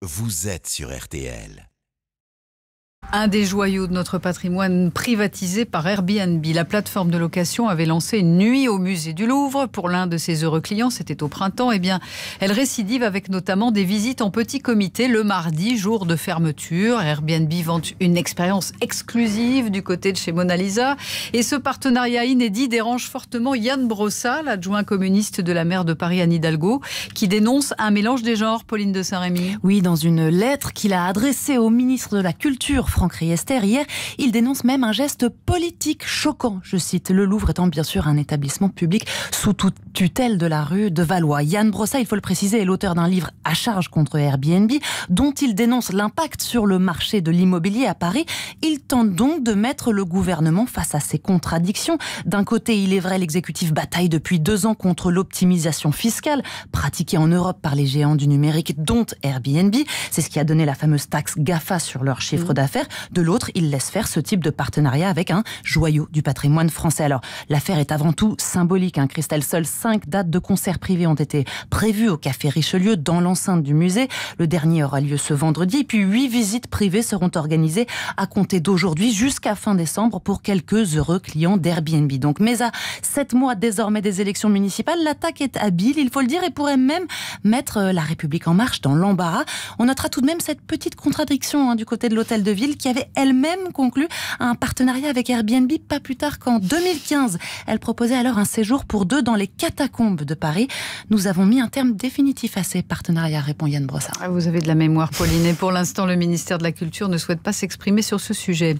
Vous êtes sur RTL. Un des joyaux de notre patrimoine privatisé par Airbnb. La plateforme de location avait lancé une nuit au musée du Louvre pour l'un de ses heureux clients. C'était au printemps. Eh bien, elle récidive avec notamment des visites en petit comité le mardi, jour de fermeture. Airbnb vante une expérience exclusive du côté de chez Mona Lisa. Et ce partenariat inédit dérange fortement Yann Brossa, l'adjoint communiste de la maire de Paris, Anne Hidalgo, qui dénonce un mélange des genres, Pauline de Saint-Rémy. Oui, dans une lettre qu'il a adressée au ministre de la Culture, Franck Riester hier. Il dénonce même un geste politique choquant. Je cite Le Louvre étant bien sûr un établissement public sous toute tutelle de la rue de Valois. Yann Brossa, il faut le préciser, est l'auteur d'un livre à charge contre Airbnb dont il dénonce l'impact sur le marché de l'immobilier à Paris. Il tente donc de mettre le gouvernement face à ses contradictions. D'un côté, il est vrai, l'exécutif bataille depuis deux ans contre l'optimisation fiscale pratiquée en Europe par les géants du numérique, dont Airbnb. C'est ce qui a donné la fameuse taxe GAFA sur leurs chiffre mmh. d'affaires. De l'autre, il laisse faire ce type de partenariat avec un joyau du patrimoine français. Alors, l'affaire est avant tout symbolique. Un hein. Christelle, seules cinq dates de concerts privés ont été prévues au Café Richelieu, dans l'enceinte du musée. Le dernier aura lieu ce vendredi. Et puis, huit visites privées seront organisées à compter d'aujourd'hui jusqu'à fin décembre pour quelques heureux clients d'Airbnb. Donc, mais à sept mois désormais des élections municipales, l'attaque est habile, il faut le dire, et pourrait même mettre euh, la République en marche dans l'embarras. On notera tout de même cette petite contradiction hein, du côté de l'hôtel de ville qui avait elle-même conclu un partenariat avec Airbnb pas plus tard qu'en 2015. Elle proposait alors un séjour pour deux dans les catacombes de Paris. Nous avons mis un terme définitif à ces partenariats, répond Yann Brossard. Ah, vous avez de la mémoire, Pauline. Et pour l'instant, le ministère de la Culture ne souhaite pas s'exprimer sur ce sujet.